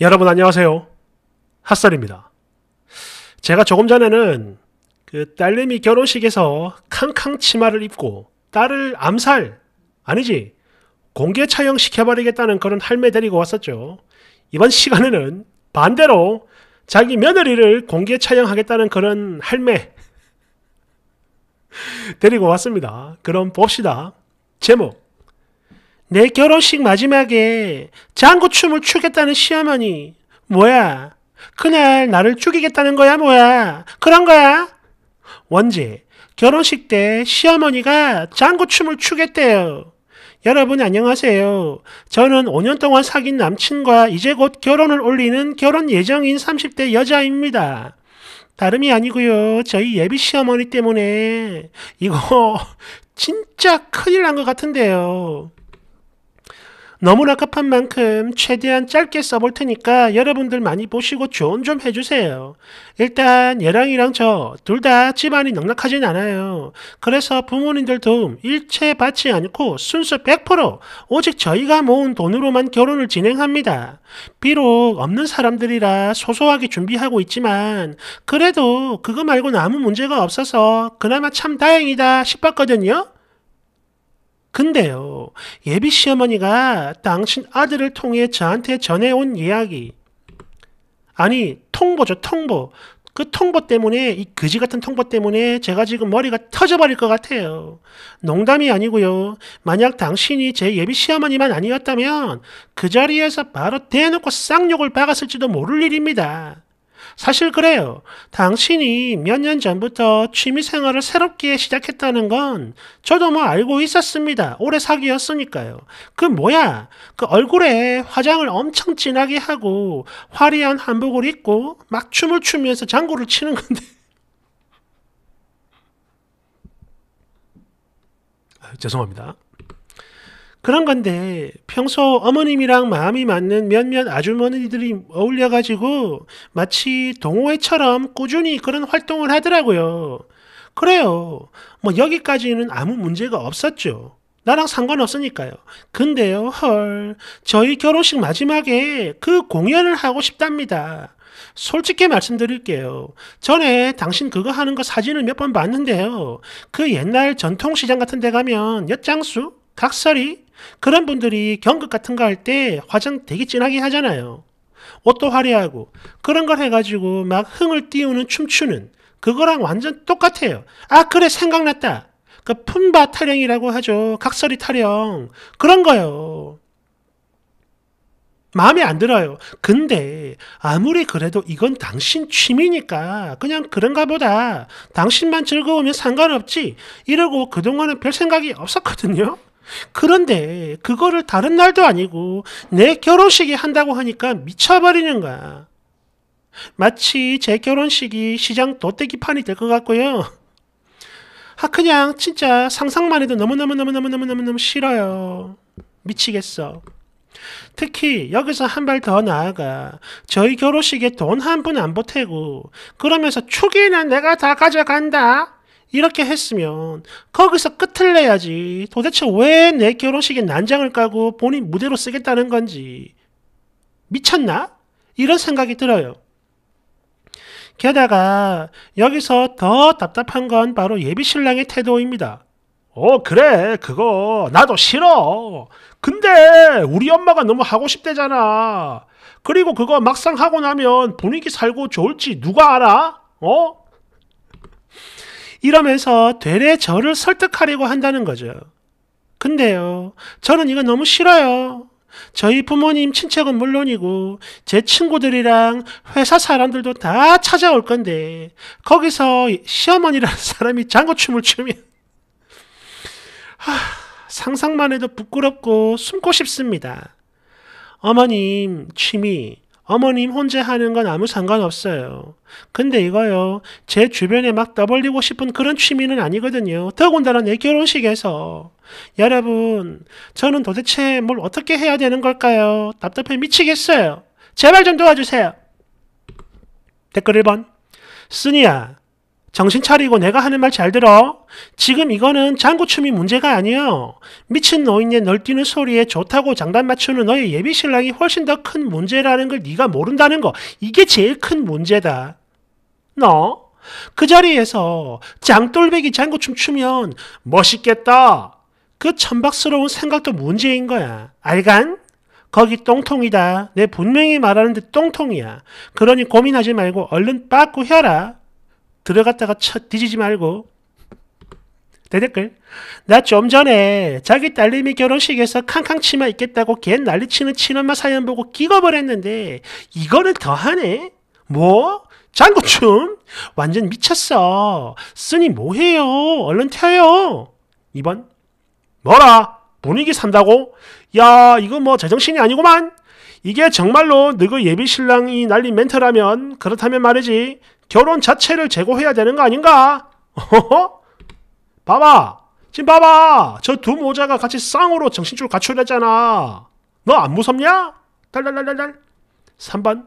여러분 안녕하세요. 핫설입니다. 제가 조금 전에는 그 딸내미 결혼식에서 캉캉 치마를 입고 딸을 암살 아니지 공개 차형 시켜버리겠다는 그런 할매 데리고 왔었죠. 이번 시간에는 반대로 자기 며느리를 공개 차형하겠다는 그런 할매 데리고 왔습니다. 그럼 봅시다. 제목 내 결혼식 마지막에 장구춤을 추겠다는 시어머니. 뭐야? 그날 나를 죽이겠다는 거야, 뭐야? 그런 거야? 원제, 결혼식 때 시어머니가 장구춤을 추겠대요. 여러분 안녕하세요. 저는 5년 동안 사귄 남친과 이제 곧 결혼을 올리는 결혼 예정인 30대 여자입니다. 다름이 아니고요. 저희 예비 시어머니 때문에 이거 진짜 큰일 난 것 같은데요. 너무나 급한 만큼 최대한 짧게 써볼 테니까 여러분들 많이 보시고 조언 좀 해주세요. 일단 얘랑이랑 저 둘 다 집안이 넉넉하진 않아요. 그래서 부모님들 도움 일체 받지 않고 순수 100% 오직 저희가 모은 돈으로만 결혼을 진행합니다. 비록 없는 사람들이라 소소하게 준비하고 있지만 그래도 그거 말고 는 아무 문제가 없어서 그나마 참 다행이다 싶었거든요. 근데요. 예비 시어머니가 당신 아들을 통해 저한테 전해온 이야기. 아니, 통보죠, 통보. 그 통보 때문에, 이 그지 같은 통보 때문에 제가 지금 머리가 터져버릴 것 같아요. 농담이 아니고요. 만약 당신이 제 예비 시어머니만 아니었다면 그 자리에서 바로 대놓고 쌍욕을 박았을지도 모를 일입니다. 사실 그래요. 당신이 몇 년 전부터 취미생활을 새롭게 시작했다는 건 저도 뭐 알고 있었습니다. 오래 사귀었으니까요. 그 뭐야? 그 얼굴에 화장을 엄청 진하게 하고 화려한 한복을 입고 막 춤을 추면서 장구를 치는 건데. 아, 죄송합니다. 그런 건데 평소 어머님이랑 마음이 맞는 몇몇 아주머니들이 어울려가지고 마치 동호회처럼 꾸준히 그런 활동을 하더라고요. 그래요. 뭐 여기까지는 아무 문제가 없었죠. 나랑 상관없으니까요. 근데요, 헐. 저희 결혼식 마지막에 그 공연을 하고 싶답니다. 솔직히 말씀드릴게요. 전에 당신 그거 하는 거 사진을 몇 번 봤는데요. 그 옛날 전통시장 같은 데 가면 엿장수, 각설이, 그런 분들이 경극 같은 거 할 때 화장 되게 진하게 하잖아요. 옷도 화려하고 그런 걸 해가지고 막 흥을 띄우는 춤추는 그거랑 완전 똑같아요. 아 그래 생각났다. 그 품바 타령이라고 하죠. 각설이 타령 그런 거요. 마음에 안 들어요. 근데 아무리 그래도 이건 당신 취미니까 그냥 그런가 보다. 당신만 즐거우면 상관없지. 이러고 그동안은 별 생각이 없었거든요. 그런데 그거를 다른 날도 아니고 내 결혼식에 한다고 하니까 미쳐버리는 거야. 마치 제 결혼식이 시장 도떼기판이 될 것 같고요. 아 그냥 진짜 상상만 해도 너무너무너무너무너무너무 싫어요. 미치겠어. 특히 여기서 한 발 더 나아가 저희 결혼식에 돈한푼안 보태고 그러면서 축의는 내가 다 가져간다. 이렇게 했으면 거기서 끝을 내야지 도대체 왜 내 결혼식에 난장을 까고 본인 무대로 쓰겠다는 건지 미쳤나? 이런 생각이 들어요. 게다가 여기서 더 답답한 건 바로 예비신랑의 태도입니다. 어 그래 그거 나도 싫어 근데 우리 엄마가 너무 하고 싶대잖아 그리고 그거 막상 하고 나면 분위기 살고 좋을지 누가 알아? 어? 이러면서 되레 저를 설득하려고 한다는 거죠. 근데요, 저는 이거 너무 싫어요. 저희 부모님 친척은 물론이고 제 친구들이랑 회사 사람들도 다 찾아올 건데 거기서 시어머니라는 사람이 장구춤을 추면 하, 상상만 해도 부끄럽고 숨고 싶습니다. 어머님 취미 어머님 혼자 하는 건 아무 상관없어요. 근데 이거요. 제 주변에 막 떠벌리고 싶은 그런 취미는 아니거든요. 더군다나 내 결혼식에서. 여러분, 저는 도대체 뭘 어떻게 해야 되는 걸까요? 답답해 미치겠어요. 제발 좀 도와주세요. 댓글 1번. 쓰니야, 정신 차리고 내가 하는 말 잘 들어. 지금 이거는 장구춤이 문제가 아니요. 미친 노인의 널뛰는 소리에 좋다고 장단 맞추는 너의 예비 신랑이 훨씬 더 큰 문제라는 걸 네가 모른다는 거. 이게 제일 큰 문제다. 너? 그 자리에서 장돌배기 장구춤 추면 멋있겠다. 그 천박스러운 생각도 문제인 거야. 알간? 거기 똥통이다. 내 분명히 말하는데 똥통이야. 그러니 고민하지 말고 얼른 빠꾸 혀라. 들어갔다가 쳐 뒤지지 말고 대댓글 나 좀 전에 자기 딸내미 결혼식에서 캉캉 치마 입겠다고 걔 난리치는 친엄마 사연 보고 기어버렸는데 이거는 더하네? 뭐? 장구춤? 완전 미쳤어. 쓰니 뭐해요? 얼른 튀어요. 2번 뭐라? 분위기 산다고? 야 이거 뭐 제정신이 아니구만. 이게 정말로 너그 예비 신랑이 날린 멘트라면 그렇다면 말이지 결혼 자체를 제거해야 되는 거 아닌가? 어허 봐봐. 지금 봐봐. 저 두 모자가 같이 쌍으로 정신줄 갖출했잖아. 너 안 무섭냐? 달달달달달. 3번.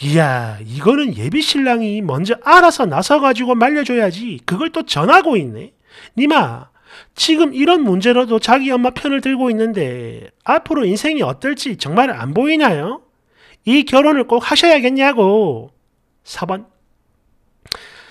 이야, 이거는 예비 신랑이 먼저 알아서 나서가지고 말려줘야지. 그걸 또 전하고 있네. 니마, 지금 이런 문제로도 자기 엄마 편을 들고 있는데 앞으로 인생이 어떨지 정말 안 보이나요? 이 결혼을 꼭 하셔야겠냐고. 4번.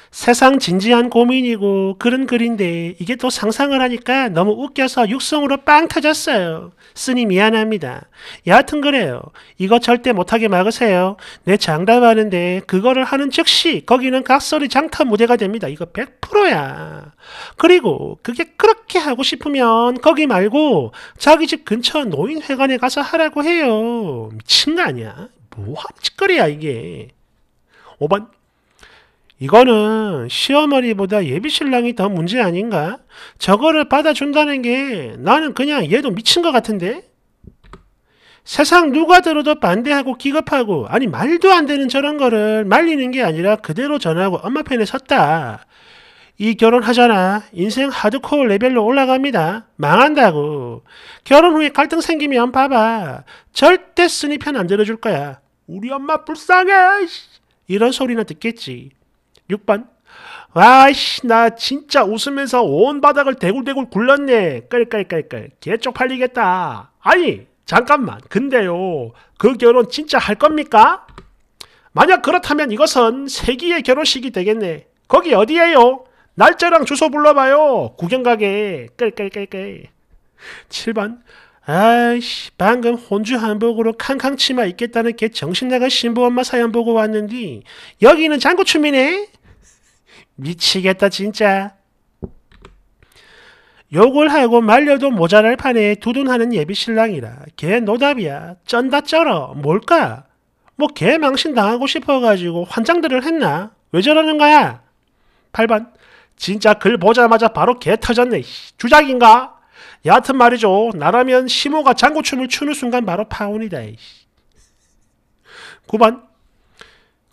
세상 진지한 고민이고 그런 글인데 이게 또 상상을 하니까 너무 웃겨서 육성으로 빵 터졌어요. 쓰니 미안합니다. 여하튼 그래요. 이거 절대 못하게 막으세요. 내 장담하는데 그거를 하는 즉시 거기는 각설이 장터 무대가 됩니다. 이거 100%야. 그리고 그게 그렇게 하고 싶으면 거기 말고 자기 집 근처 노인회관에 가서 하라고 해요. 미친 거 아니야? 뭐하는 짓거리야 이게. 5번. 이거는 시어머니보다 예비신랑이 더 문제 아닌가? 저거를 받아준다는 게 나는 그냥 얘도 미친 것 같은데? 세상 누가 들어도 반대하고 기겁하고 아니 말도 안 되는 저런 거를 말리는 게 아니라 그대로 전하고 엄마 편에 섰다. 이 결혼하잖아. 인생 하드코어 레벨로 올라갑니다. 망한다고. 결혼 후에 갈등 생기면 봐봐. 절대 쓰니 편 안 들어줄 거야. 우리 엄마 불쌍해. 이런 소리나 듣겠지. 6번 아이씨 나 진짜 웃으면서 온 바닥을 대굴대굴 굴렀네. 깔깔깔깔 개쪽 팔리겠다. 아니 잠깐만 근데요 그 결혼 진짜 할 겁니까? 만약 그렇다면 이것은 세기의 결혼식이 되겠네. 거기 어디예요? 날짜랑 주소 불러봐요. 구경 가게. 깔깔깔깔. 7번 아이씨, 방금 혼주 한복으로 캉캉 치마 입겠다는 개 정신나간 신부 엄마 사연 보고 왔는데 여기는 장구춤이네 미치겠다 진짜. 욕을 하고 말려도 모자랄 판에 두둔하는 예비신랑이라 개 노답이야. 쩐다 쩔어. 뭘까? 뭐 개 망신당하고 싶어가지고 환장들을 했나? 왜 저러는 거야? 8번 진짜 글 보자마자 바로 개 터졌네. 주작인가? 여하튼 말이죠. 나라면 시모가 장구춤을 추는 순간 바로 파혼이다. 9번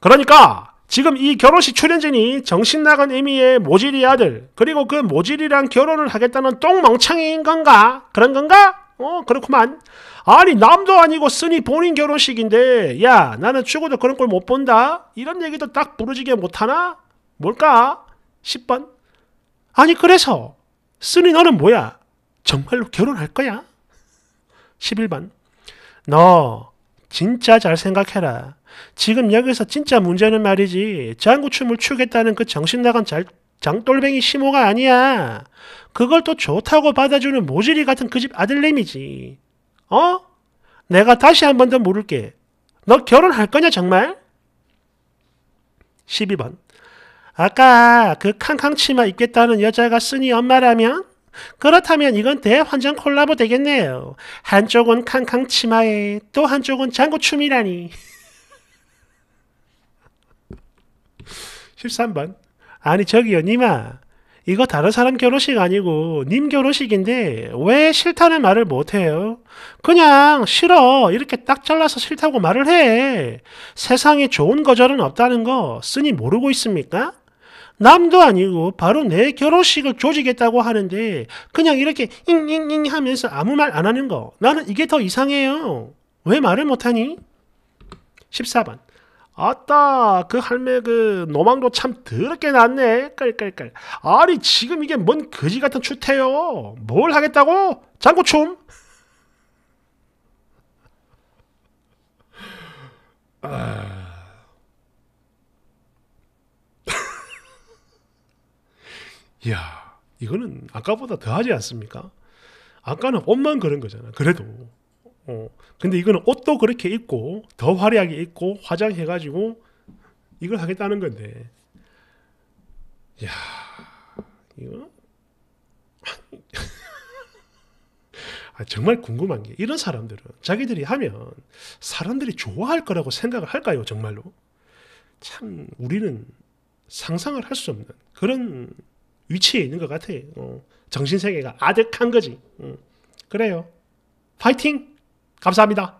그러니까 지금 이 결혼식 출연진이 정신 나간 의미의 모질이 아들 그리고 그 모질이랑 결혼을 하겠다는 똥멍청이인 건가? 그런 건가? 어 그렇구만 아니 남도 아니고 쓰니 본인 결혼식인데 야 나는 죽어도 그런 걸 못 본다 이런 얘기도 딱 부르지게 못하나? 뭘까? 10번 아니 그래서 쓰니 너는 뭐야? 정말로 결혼할 거야? 11번. 너 진짜 잘 생각해라. 지금 여기서 진짜 문제는 말이지. 장구춤을 추겠다는 그 정신나간 잘, 장돌뱅이 심호가 아니야. 그걸 또 좋다고 받아주는 모질이 같은 그 집아들냄이지 어? 내가 다시 한 번 더 물을게. 너 결혼할 거냐 정말? 12번. 아까 그 캉캉 치마 입겠다는 여자가 쓰니 엄마라면? 그렇다면 이건 대환장 콜라보 되겠네요. 한쪽은 캉캉 치마에 또 한쪽은 장구춤이라니. 13번. 아니 저기요 님아. 이거 다른 사람 결혼식 아니고 님 결혼식인데 왜 싫다는 말을 못해요? 그냥 싫어 이렇게 딱 잘라서 싫다고 말을 해. 세상에 좋은 거절은 없다는 거 쓰니 모르고 있습니까? 남도 아니고 바로 내 결혼식을 조직했다고 하는데 그냥 이렇게 잉잉잉 하면서 아무 말 안 하는 거. 나는 이게 더 이상해요. 왜 말을 못하니? 14번. 아따 그 할매 그 노망도 참 더럽게 났네 깔깔깔 아니 지금 이게 뭔 거지 같은 추태요 뭘 하겠다고 장구춤 아... 이야, 이거는 아까보다 더하지 않습니까? 아까는 옷만 그런 거잖아. 그래도. 어, 근데 이거는 옷도 그렇게 입고 더 화려하게 입고 화장해가지고 이걸 하겠다는 건데. 야, 이거 아, 정말 궁금한 게 이런 사람들은 자기들이 하면 사람들이 좋아할 거라고 생각을 할까요? 정말로 참 우리는 상상을 할 수 없는 그런 위치에 있는 것 같아. 어, 정신세계가 아득한 거지. 음, 그래요. 파이팅! 감사합니다.